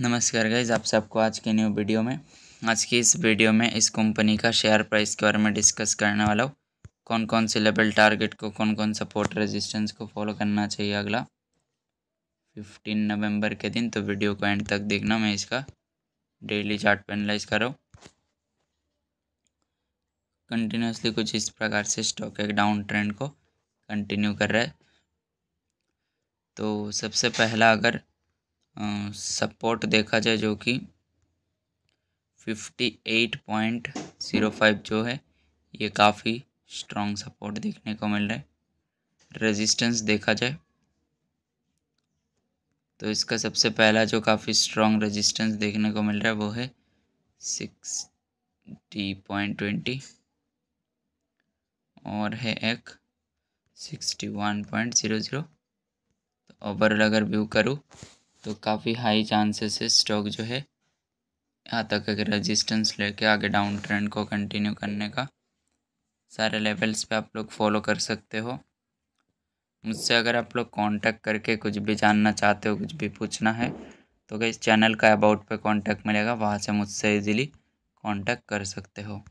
नमस्कार गाइज आप सबको आज के न्यू वीडियो में आज की इस वीडियो में इस कंपनी का शेयर प्राइस के बारे में डिस्कस करने वाला हूँ कौन कौन से लेवल टारगेट को कौन कौन सपोर्ट रेजिस्टेंस को फॉलो करना चाहिए अगला फिफ्टीन नवंबर के दिन तो वीडियो को एंड तक देखना मैं इसका डेली चार्ट एनालाइज कर रहा हूँ कंटिन्यूसली कुछ इस प्रकार से स्टॉक एक डाउन ट्रेंड को कंटिन्यू कर रहा है तो सबसे पहला अगर सपोर्ट देखा जाए जो कि fifty eight point zero five जो है ये काफ़ी स्ट्रॉन्ग सपोर्ट देखने को मिल रहा है रेजिस्टेंस देखा जाए तो इसका सबसे पहला जो काफ़ी स्ट्रॉन्ग रेजिस्टेंस देखने को मिल रहा है वो है टी पॉइंट ट्वेंटी और है एक sixty one point zero zero तो ओवरऑल अगर व्यू करूँ तो काफ़ी हाई चांसेस है स्टॉक जो है यहाँ तक अगर रेजिस्टेंस लेके आगे डाउन ट्रेंड को कंटिन्यू करने का सारे लेवल्स पे आप लोग फॉलो कर सकते हो मुझसे अगर आप लोग कांटेक्ट करके कुछ भी जानना चाहते हो कुछ भी पूछना है तो इस चैनल का अबाउट पे कांटेक्ट मिलेगा वहाँ से मुझसे इजीली कांटेक्ट कर सकते हो